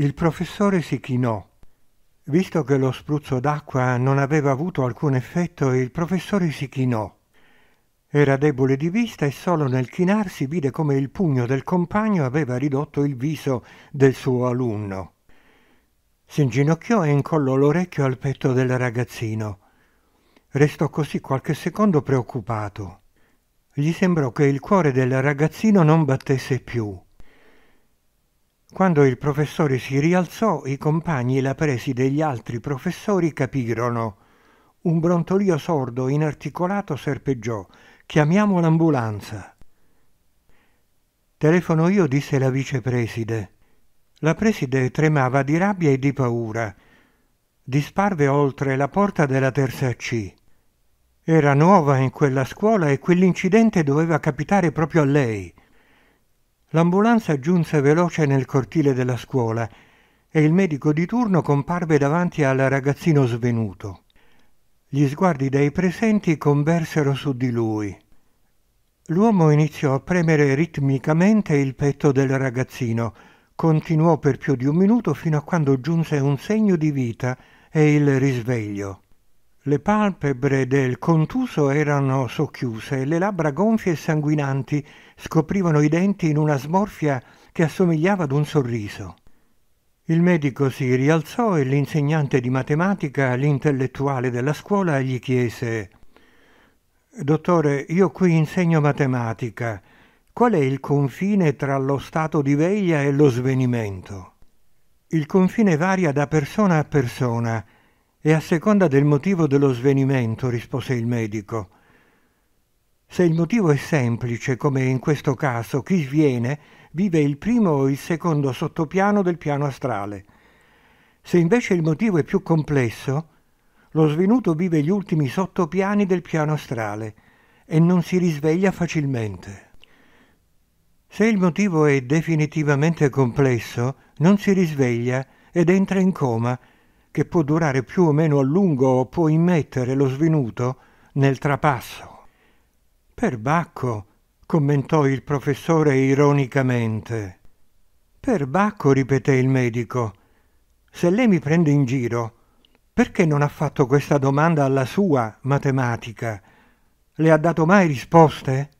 Il professore si chinò. Visto che lo spruzzo d'acqua non aveva avuto alcun effetto, il professore si chinò. Era debole di vista e solo nel chinarsi vide come il pugno del compagno aveva ridotto il viso del suo alunno. Si inginocchiò e incollò l'orecchio al petto del ragazzino. Restò così qualche secondo preoccupato. Gli sembrò che il cuore del ragazzino non battesse più. Quando il professore si rialzò, i compagni e la presi degli altri professori capirono. Un brontolio sordo inarticolato serpeggiò. Chiamiamo l'ambulanza. Telefono io, disse la vicepreside. La preside tremava di rabbia e di paura. Disparve oltre la porta della terza C. Era nuova in quella scuola e quell'incidente doveva capitare proprio a lei. L'ambulanza giunse veloce nel cortile della scuola e il medico di turno comparve davanti al ragazzino svenuto. Gli sguardi dei presenti conversero su di lui. L'uomo iniziò a premere ritmicamente il petto del ragazzino, continuò per più di un minuto fino a quando giunse un segno di vita e il risveglio. Le palpebre del contuso erano socchiuse, e le labbra gonfie e sanguinanti scoprivano i denti in una smorfia che assomigliava ad un sorriso. Il medico si rialzò e l'insegnante di matematica, l'intellettuale della scuola, gli chiese Dottore, io qui insegno matematica. Qual è il confine tra lo stato di veglia e lo svenimento? Il confine varia da persona a persona e a seconda del motivo dello svenimento, rispose il medico. Se il motivo è semplice, come in questo caso, chi sviene vive il primo o il secondo sottopiano del piano astrale. Se invece il motivo è più complesso, lo svenuto vive gli ultimi sottopiani del piano astrale e non si risveglia facilmente. Se il motivo è definitivamente complesso, non si risveglia ed entra in coma che può durare più o meno a lungo o può immettere lo svenuto nel trapasso. Per Bacco, commentò il professore ironicamente. Per Bacco, ripeté il medico. Se lei mi prende in giro, perché non ha fatto questa domanda alla sua matematica? Le ha dato mai risposte?